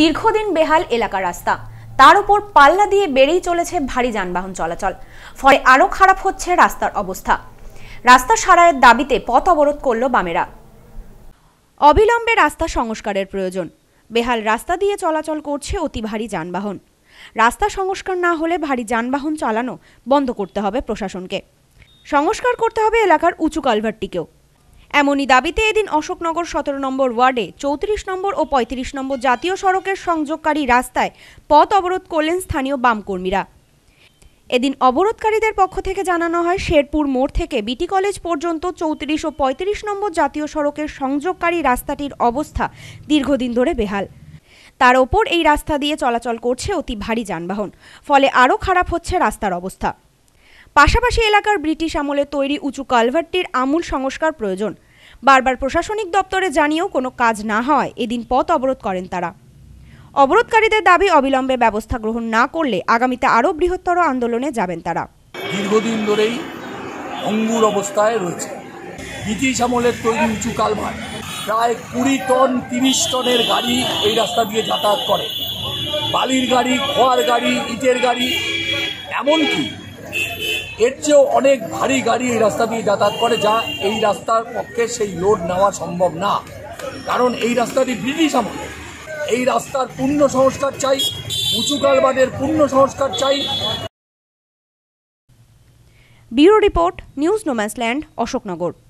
দীর্ঘদিন বেহাল এলাকা রাস্তা তার উপর পাল্লা দিয়ে বেড়েই চলেছে ভারী যানবাহন চলাচল ফলে আরও খারাপ হচ্ছে রাস্তার অবস্থা রাস্তা সারায়ের দাবিতে পথ অবরোধ করল বামেরা অবিলম্বে রাস্তা সংস্কারের প্রয়োজন বেহাল রাস্তা দিয়ে চলাচল করছে অতি ভারী যানবাহন রাস্তা সংস্কার না হলে ভারী যানবাহন চালানো বন্ধ করতে হবে প্রশাসনকে সংস্কার করতে হবে এলাকার উঁচু কালভারটিকেও এমনই দাবিতে এদিন অশোকনগর সতেরো নম্বর ওয়ার্ডে চৌত্রিশ নম্বর ও ৩৫ নম্বর জাতীয় সড়কের সংযোগকারী রাস্তায় পথ অবরোধ করলেন স্থানীয় বাম কর্মীরা এদিন অবরোধকারীদের পক্ষ থেকে জানানো হয় শেরপুর মোড় থেকে বিটি কলেজ পর্যন্ত চৌত্রিশ ও ৩৫ নম্বর জাতীয় সড়কের সংযোগকারী রাস্তাটির অবস্থা দীর্ঘদিন ধরে বেহাল তার ওপর এই রাস্তা দিয়ে চলাচল করছে অতি ভারী যানবাহন ফলে আরও খারাপ হচ্ছে রাস্তার অবস্থা পাশাপাশি এলাকার ব্রিটিশ আমলে তৈরি উঁচু কালভারটির আমূল সংস্কার প্রয়োজন বারবার প্রশাসনিক দপ্তরে জানিয়েও কোনো কাজ না হয় এদিন পথ অবরোধ করেন তারা অবরোধকারীদের দাবি অবিলম্বে ব্যবস্থা গ্রহণ না করলে আগামীতে আরও বৃহত্তর আন্দোলনে যাবেন তারা দীর্ঘদিন ধরেই অঙ্গুর অবস্থায় রয়েছে ব্রিটিশ আমলের তৈরি উঁচু কালভার প্রায় কুড়ি টন তিরিশ টনের গাড়ি এই রাস্তা দিয়ে যাতায়াত করে বালির গাড়ি খোয়ার গাড়ি ইটের গাড়ি এমনকি এর চেয়েও অনেক ভারী গাড়ি এই রাস্তা দিয়ে যাতায়াত করে যা এই রাস্তার পক্ষে সেই লোড নেওয়া সম্ভব না কারণ এই রাস্তাটি ব্রিটিশ আমল এই রাস্তার পূর্ণ সংস্কার চাই উঁচু কালবাদের পূর্ণ সংস্কার চাই bureau report news no man's land Ashoknagar